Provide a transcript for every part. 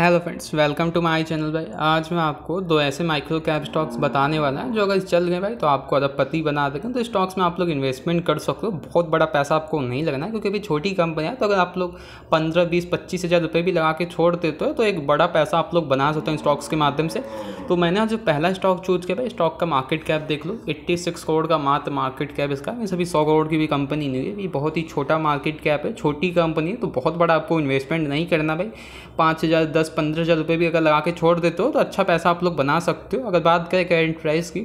hello friends welcome to my channel भाई आज मैं आपको दो ऐसे माइक्रो कैप स्टॉक्स बताने वाला है जो अगर चल गए भाई तो आपको पति बना देगा तो स्टॉक्स में आप लोग इन्वेस्टमेंट कर सकते हो बहुत बड़ा पैसा आपको नहीं लगना है क्योंकि अभी छोटी कंपनी है तो अगर आप लोग पंद्रह बीस पच्चीस हज़ार रुपये भी लगा के छोड़ देते हो तो एक बड़ा पैसा आप लोग बना सकते हो स्टॉक्स के माध्यम से तो मैंने आज पहला स्टॉक चूज किया भाई स्टॉक का मार्केट कैप देख लो एट्टी सिक्स करोड़ का मात्र मार्केट कैप इसका इस अभी सौ करोड़ की भी कंपनी नहीं है ये बहुत ही छोटा मार्केट कैप है छोटी कंपनी है तो बहुत बड़ा आपको इन्वेस्टमेंट नहीं करना भाई पाँच हज़ार दस पंद्रह हज़ार रुपये भी अगर लगा के छोड़ देते हो तो अच्छा पैसा आप लोग बना सकते हो अगर बात करें करेंट प्राइस की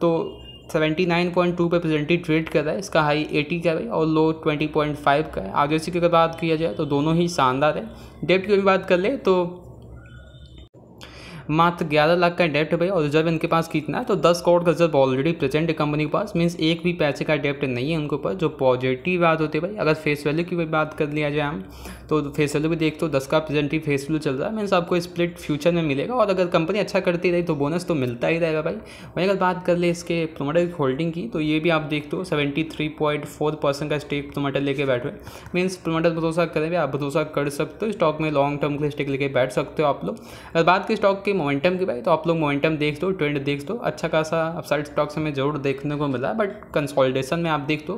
तो सेवेंटी नाइन पॉइंट टू पर प्रेजेंटली ट्रेड कर रहा है इसका हाई एटी का है और लो ट्वेंटी पॉइंट फाइव का है आर की अगर बात किया जाए तो दोनों ही शानदार है डेप्ट की भी बात कर ले तो मात्र ग्यारह लाख का डेप्ट भाई और रिजर्व इनके पास कितना है तो दस करोड़ का रिजर्व ऑलरेडी प्रेजेंट है कंपनी के पास मीन्स एक भी पैसे का डेप्ट नहीं है उनके ऊपर जो पॉजिटिव बात होती है भाई अगर फेस वैल्यू की भी बात कर लिया जाए हम तो फेस वैल्यू भी देखते हो दस का प्रेजेंट ही फेस वैल्यू चल रहा है मीन्स आपको स्प्लिट फ्यूचर में मिलेगा और अगर कंपनी अच्छा करती रही तो बोनस तो मिलता ही रहेगा भाई वहीं अगर बात कर ले इसके प्रोमोटर होल्डिंग की तो ये भी आप देखते हो seventy three point four percent का स्टेक प्रोमोटर लेके बैठ हुए मीन्स प्रोमोटर भरोसा करें आप भरोसा कर सकते हो स्टॉक में लॉन्ग टर्म के स्टेक लेके बैठ सकते हो आप लोग अगर बात की स्टॉक के की मोमेंटम की भाई तो आप लोग मोमेंटम देख दो ट्रेंड देख दो अच्छा खासा अपसाइड स्टॉक्स हमें जरूर देखने को मिला बट कंसोलिडेशन में आप देख दो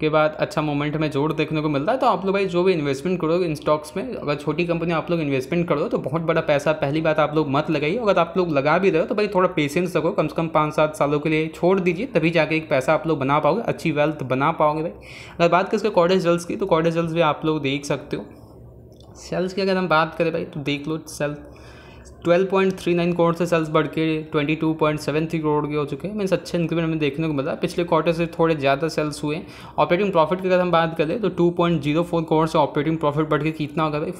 के बाद अच्छा मोमेंट हमें जोर देखने को मिलता है तो आप लोग भाई जो भी इन्वेस्टमेंट करो इन स्टॉक्स में अगर छोटी कंपनी आप लोग इन्वेस्टमेंट करो तो बहुत बड़ा पैसा पहली बात आप लोग मत लगाइए अगर आप लोग लगा भी रहे हो तो भाई थोड़ा पेशेंस रखो कम से कम पाँच सात सालों के लिए छोड़ दीजिए तभी जाके एक पैसा आप लोग बना पाओगे अच्छी वेल्थ बना पाओगे भाई अगर बात करें इसके कॉडेज जल्स की तो कॉडेज जल्स भी आप लोग देख सकते हो सेल्स की अगर हम बात करें भाई तो देख लो सेल्स 12.39 करोड़ से सेल्स बढ़ के 22.73 करोड़ के हो चुके हैं मीन्स अच्छे इंक्रीमेंट हमें देखने को मिला पिछले क्वार्टर से थोड़े ज़्यादा सेल्स हुए ऑपरेटिंग प्रॉफिट की अगर हम बात करें तो 2.04 करोड़ से ऑपरेटिंग प्रॉफिट बढ़ के कितना होगा भाई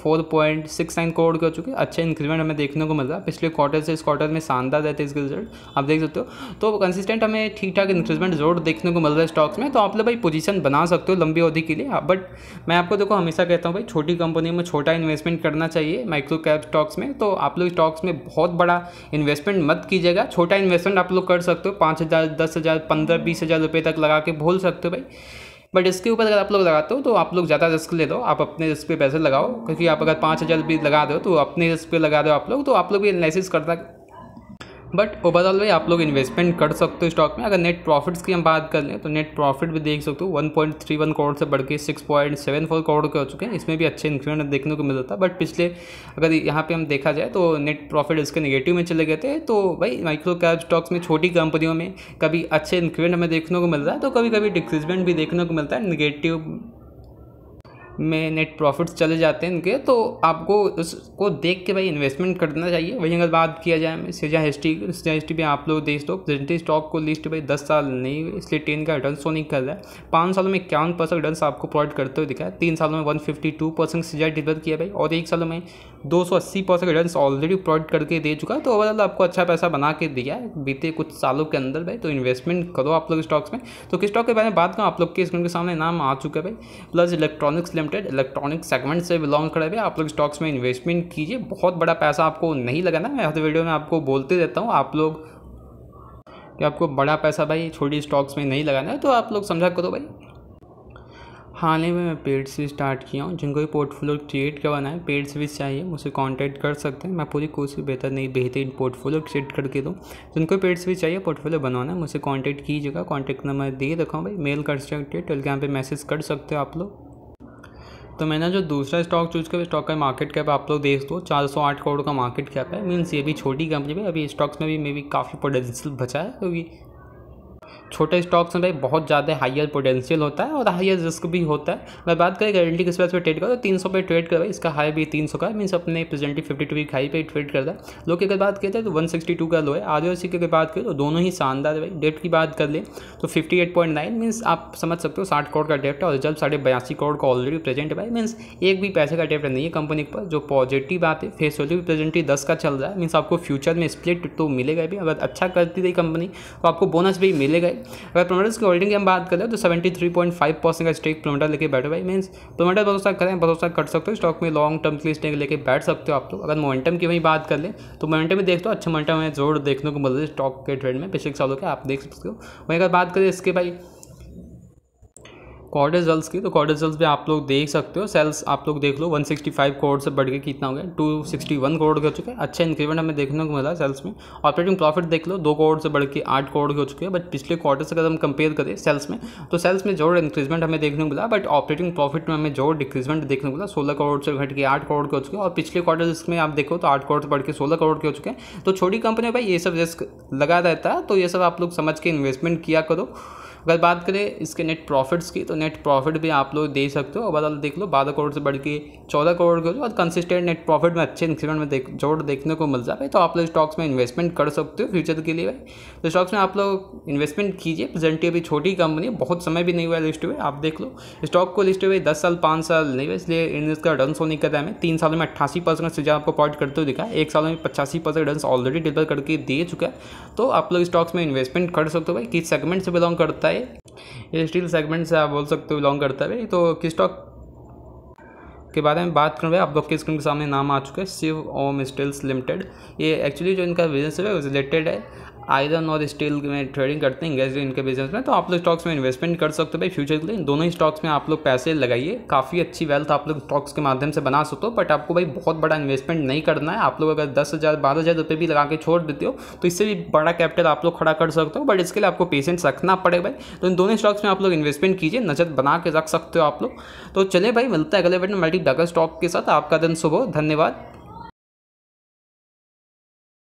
4.69 करोड़ के हो चुके अच्छे इंक्रीमेंट हमें देखने को मिला पिछले क्वार्टर से इस क्वार्टर में शानदार रहते इसके रिजल्ट आप देख सकते हो तो कंसिस्टेंट हमें ठीक ठाक इंक्रीमेंट जरूर देखने को मिल रहा है स्टॉक्स में तो आप लोग भाई पोजिशन बना सकते हो लंबी अवधि के लिए बट हाँ, मैं आपको देखो हमेशा कहता हूँ भाई छोटी कंपनी में छोटा इन्वेस्टमेंट करना चाहिए माइक्रो कैप स्टॉक्स में तो आप लोग स्टॉक स्टॉक्स में बहुत बड़ा इन्वेस्टमेंट मत कीजिएगा छोटा इन्वेस्टमेंट आप लोग कर सकते हो पाँच हज़ार दस हज़ार पंद्रह बीस हज़ार रुपये तक लगा के भूल सकते हो भाई बट इसके ऊपर अगर आप लोग लगाते हो तो आप लोग ज़्यादा रिस्क ले दो आप अपने रिस्क पे पैसे लगाओ क्योंकि आप अगर पाँच हज़ार भी लगा दो तो अपने रिस्क पे लगा दो आप लोग तो आप लोग भी एनालिसिस करता बट ओवरऑल भाई आप लोग इन्वेस्टमेंट कर सकते हो स्टॉक में अगर नेट प्रॉफिट्स की हम बात कर लें तो नेट प्रॉफिट भी देख सकते हो 1.31 करोड़ से बढ़ के सिक्स करोड़ के हो चुके हैं इसमें भी अच्छे इंक्रीमेंट देखने को मिलता था बट पिछले अगर यहाँ पे हम देखा जाए तो नेट प्रॉफिट इसके नेगेटिव में चले गए थे तो भाई माइक्रो कैप स्टॉक्स में छोटी कंपनियों में कभी अच्छे इंक्रीमेंट हमें देखने को मिल रहा है तो कभी कभी डिक्रीजमेंट भी देखने को मिलता है निगेटिव में नेट प्रॉफिट्स चले जाते हैं इनके तो आपको उसको देख के भाई इन्वेस्टमेंट करना चाहिए वहीं अगर बात किया जाए सीजा हिस्ट्री सीजा हिस्ट्री में आप लोग देख लो प्रेजेंटली स्टॉक को लिस्ट भाई दस साल नहीं इसलिए टेन का रिटर्न शो नहीं कर रहा है पाँच सालों में इक्यावन परसेंट रिटर्न आपको प्रोवाइड करते हुए दिखा है तीन सालों में वन फिफ्टी टू परसेंट सीजा डिलीवर किया भाई और एक सालों में दो सौ अस्सी परसेंट रिटर्न ऑलरेडी प्रोवाइड करके दे चुका है तो ओवरऑल आपको अच्छा पैसा बना के दिया है बीते कुछ सालों के अंदर भाई तो इन्वेस्टमेंट करो आप लोग स्टॉक्स में तो किस स्टॉक के बारे में बात करूँ आप लोग के स्क्रीन के सामने नाम आ चुका है भाई plus electronics limited limited electronic segment से बिलोंग करे हुए आप लोग स्टॉक्स में इन्वेस्टमेंट कीजिए बहुत बड़ा पैसा आपको नहीं लगाना मैं हर वीडियो में आपको बोलते रहता हूँ आप लोग कि आपको बड़ा पैसा भाई छोटी स्टॉक्स में नहीं लगाना है तो आप लोग समझा करो भाई हाल ही में मैं पेड से स्टार्ट किया हूँ जिनको भी पोर्टफोलियो क्रिएट करवाना है पेड से भी चाहिए मुझसे कांटेक्ट कर सकते हैं मैं पूरी कोशिश बेहतर नहीं बेहतरीन पोर्टफोलियो क्रिएट करके दूँ जिनको पेड से भी चाहिए पोर्टफोलियो बनवाना है मुझसे कांटेक्ट कीजिएगा कांटेक्ट नंबर दे रखा हूँ भाई मेल कर सकते हैं टेलीग्राम पर मैसेज कर सकते हो आप लोग तो मैंने जो दूसरा स्टॉक चूज किया स्टॉक का मार्केट कैप आप लोग देख दो चार सौ आठ करोड़ का मार्केट कैप है मीन्स ये भी छोटी कंपनी में अभी स्टॉक्स में भी मे भी काफ़ी पोटेंशियल बचा है क्योंकि छोटे स्टॉक्स में बहुत ज़्यादा हाइयर पोटेंशियल होता है और हाइयर रिस्क भी होता है मैं बात करें गारंटी किस पास पर ट्रेड करो तो तीन सौ पे ट्रेड करवाई इसका हाई भी तीन सौ का मीन्स अपने presently fifty two week high पर ट्रेड करता है लो की अगर बात हैं तो वन सिक्सटी टू का लो है आर की अगर बात करें तो दोनों ही शानदार है भाई डेट की बात कर लें तो fifty eight point nine means आप समझ सकते हो साठ करोड़ का डेप्ट और जल्द साढ़े बयासी करोड़ का ऑलरेडी प्रेजेंट है भाई मीन्स एक भी पैसे का डेप्ट नहीं है कंपनी पर जो पॉजिटिव बात है फेस वैल्यू भी प्रेजेंटली दस का चल रहा है मीन्स आपको फ्यूचर में स्प्लिट तो मिलेगा भी अगर अच्छा करती रही कंपनी तो आपको बोनस भी मिलेगा अगर प्रोमोटर्स की होल्डिंग की हम बात करें तो seventy three point five percent का स्टेक प्रोमोटर लेके बैठे भाई मीन्स प्रोमोटर भरोसा करें भरोसा कर सकते हो स्टॉक में लॉन्ग टर्म के लिए स्टेक लेके बैठ सकते हो आप लोग अगर मोमेंटम की वहीं बात कर ले तो मोमेंटम में देख दो अच्छा मोमेंटम है जोर देखने को मिल रहा है स्टॉक के ट्रेंड में पिछले सालों के आप देख सकते हो वहीं अगर बात करें इसके भाई जल्स की तो जल्स भी आप लोग देख सकते हो सेल्स आप लोग देख लो 165 करोड़ से बढ़ के कितना हो गया 261 करोड़ के हो चुके हैं अच्छा इंक्रीमेंट हमें देखने को मिला सेल्स में ऑपरेटिंग प्रॉफिट देख लो दो करोड़ से बढ़ के आठ करोड़ के हो चुके हैं बट पिछले क्वार्टर से अगर हम कंपेयर करें सेल्स में तो सेल्स में जोर इंक्रीजमेंट हमें देखने को मिला बट ऑपरेटिंग प्रॉफिट में हमें जोर डिक्रीजमेंट देखने को मिला सोलह करोड़ से घट के आठ करोड़ के हो चुके हैं और पिछले क्वार्टर इसमें आप देखो तो आठ करोड़ से बढ़ के सोलह करोड़ के हो चुके हैं तो छोटी कंपनी भाई ये सब रिस्क लगा रहता है तो ये सब आप लोग समझ के इन्वेस्टमेंट किया करो अगर बात करें इसके नेट प्रॉफिट्स की तो नेट प्रॉफिट भी आप लोग दे सकते हो ओवरऑल देख लो बारह करोड़ से बढ़ के चौदह करोड़ के और कंसिस्टेंट नेट प्रॉफिट में अच्छे इंक्रीमेंट में देख जोड़ देखने को मिल जाए तो आप लोग स्टॉक्स में इन्वेस्टमेंट कर सकते हो फ्यूचर के लिए भाई तो स्टॉक्स में आप लोग इन्वेस्टमेंट कीजिए प्रेजेंट अभी छोटी कंपनी बहुत समय भी नहीं हुआ लिस्ट हुए आप देख लो स्टॉक को लिस्ट हुए दस साल पाँच साल नहीं हुआ इसलिए इसका रन होने का टाइम है तीन सालों में अट्ठासी परसेंट से आपको पॉइंट करते हुए दिखा एक साल में पचासी परसेंट रन ऑलरेडी डिलीवर करके दे चुका है तो आप लोग स्टॉक्स में इन्वेस्टमेंट कर सकते हो भाई किस सेगमेंट से बिलोंग करता है करता है ये स्टील सेगमेंट से आप बोल सकते हो बिलोंग करता है तो किस स्टॉक के बारे में बात करूँ आप लोग के स्क्रीन के सामने नाम आ चुके हैं शिव ओम स्टील्स लिमिटेड ये एक्चुअली जो इनका बिजनेस है वो रिलेटेड है आयरन और स्टील में ट्रेडिंग करते हैं गैस इनके बिजनेस में तो आप लोग स्टॉक्स में इन्वेस्टमेंट कर सकते हो भाई फ्यूचर के लिए इन दोनों ही स्टॉक्स में आप लोग पैसे लगाइए काफ़ी अच्छी वेल्थ आप लोग स्टॉक्स के माध्यम से बना सकते हो बट आपको भाई बहुत बड़ा इन्वेस्टमेंट नहीं करना है आप लोग अगर दस हज़ार बारह हज़ार रुपये भी लगा के छोड़ देते हो तो इससे भी बड़ा कैपिटल आप लोग खड़ा कर सकते हो बट इसके लिए आपको पेशेंस रखना पड़ेगा भाई तो इन दोनों स्टॉक्स में आप लोग इन्वेस्टमेंट कीजिए नज़र बना के रख सकते हो आप लोग तो चले भाई मिलता है अगले बैठे मल्टी डगल स्टॉक के साथ आपका दिन सुबह धन्यवाद